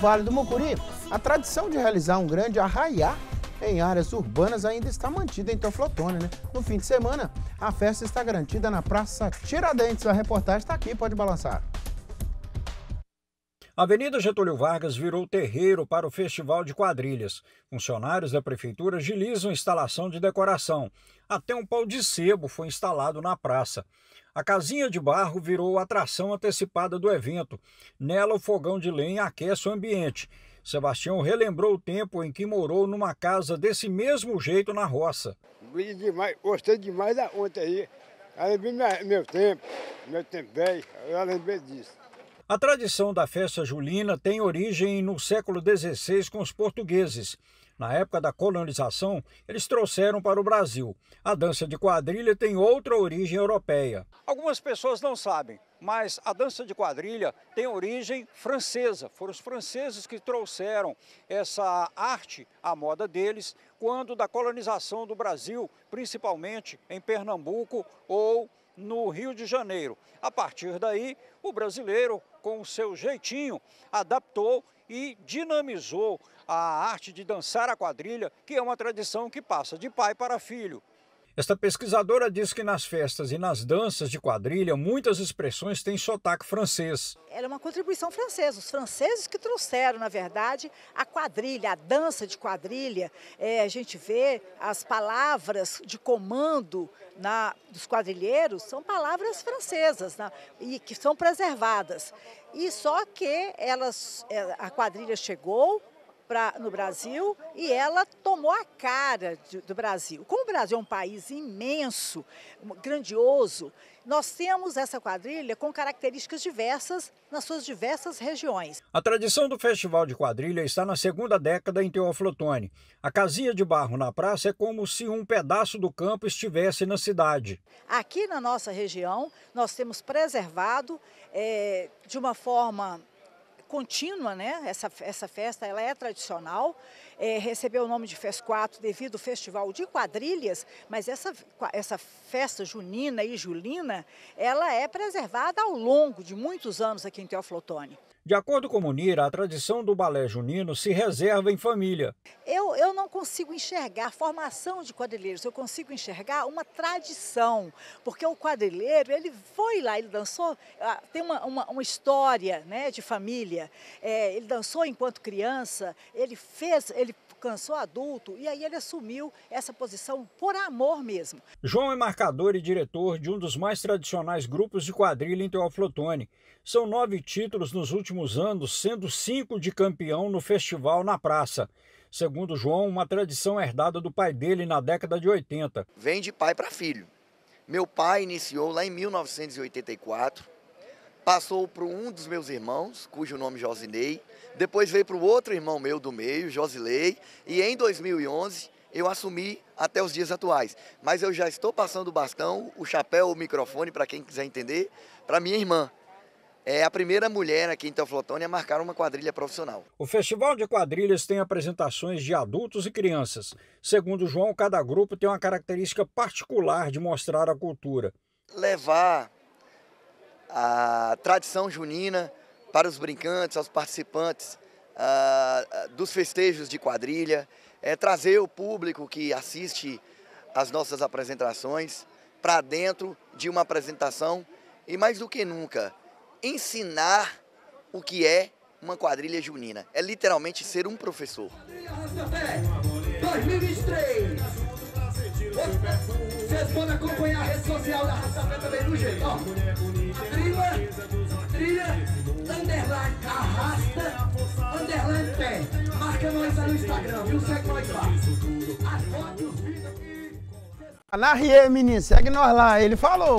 Vale do Mucuri, a tradição de realizar um grande arraiá em áreas urbanas ainda está mantida em Teoflotone, né? No fim de semana, a festa está garantida na Praça Tiradentes. A reportagem está aqui, pode balançar. A Avenida Getúlio Vargas virou terreiro para o Festival de Quadrilhas. Funcionários da prefeitura agilizam instalação de decoração. Até um pau de sebo foi instalado na praça. A casinha de barro virou atração antecipada do evento. Nela, o fogão de lenha aquece o ambiente. Sebastião relembrou o tempo em que morou numa casa desse mesmo jeito na roça. demais, gostei demais da ontem aí. Eu lembrei meu tempo, meu tempo velho, eu lembrei disso. A tradição da festa julina tem origem no século XVI com os portugueses. Na época da colonização, eles trouxeram para o Brasil. A dança de quadrilha tem outra origem europeia. Algumas pessoas não sabem, mas a dança de quadrilha tem origem francesa. Foram os franceses que trouxeram essa arte à moda deles quando da colonização do Brasil, principalmente em Pernambuco ou no Rio de Janeiro. A partir daí, o brasileiro com o seu jeitinho, adaptou e dinamizou a arte de dançar a quadrilha, que é uma tradição que passa de pai para filho. Esta pesquisadora diz que nas festas e nas danças de quadrilha, muitas expressões têm sotaque francês. Era é uma contribuição francesa, os franceses que trouxeram, na verdade, a quadrilha, a dança de quadrilha. É, a gente vê as palavras de comando na, dos quadrilheiros, são palavras francesas na, né, e que são preservadas. E só que elas, é, a quadrilha chegou, pra, no Brasil e ela tomou a cara de, do Brasil. Como o Brasil é um país imenso, grandioso, nós temos essa quadrilha com características diversas nas suas diversas regiões. A tradição do Festival de Quadrilha está na segunda década em Teoflotone. A casinha de barro na praça é como se um pedaço do campo estivesse na cidade. Aqui na nossa região, nós temos preservado é, de uma forma contínua, né? Essa, essa festa ela é tradicional, é, recebeu o nome de Fest 4 devido ao festival de quadrilhas, mas essa, essa festa junina e julina, ela é preservada ao longo de muitos anos aqui em Teoflotone. De acordo com Munira, a tradição do balé junino se reserva em família. Eu, eu não consigo enxergar formação de quadrilheiros, eu consigo enxergar uma tradição, porque o quadrilheiro, ele foi lá, ele dançou, ah, tem uma, uma, uma história né, de família, é, ele dançou enquanto criança, ele fez, ele cansou adulto e aí ele assumiu essa posição por amor mesmo. João é marcador e diretor de um dos mais tradicionais grupos de quadrilha em Teoflotone. São nove títulos nos últimos últimos anos, sendo cinco de campeão no festival na praça. Segundo João, uma tradição herdada do pai dele na década de 80. Vem de pai para filho. Meu pai iniciou lá em 1984, passou para um dos meus irmãos, cujo nome é Josinei, depois veio para o outro irmão meu do meio, Josilei, e em 2011 eu assumi até os dias atuais. Mas eu já estou passando o bastão, o chapéu, o microfone, para quem quiser entender, para minha irmã, é a primeira mulher aqui em Teoflotone a marcar uma quadrilha profissional. O Festival de Quadrilhas tem apresentações de adultos e crianças. Segundo João, cada grupo tem uma característica particular de mostrar a cultura. Levar a tradição junina para os brincantes, aos participantes dos festejos de quadrilha, é trazer o público que assiste às nossas apresentações para dentro de uma apresentação e mais do que nunca ensinar o que é uma quadrilha junina. É literalmente ser um professor. Quadrilha Rastafé 2023. Vocês podem acompanhar a rede social da Rastafé também, no jeito? Ó, trilha, trilha, underline, arrasta, underline, pé. Marca nós lá no Instagram, viu? Segue nós lá. As fotos, menino, segue nós lá. Ele falou.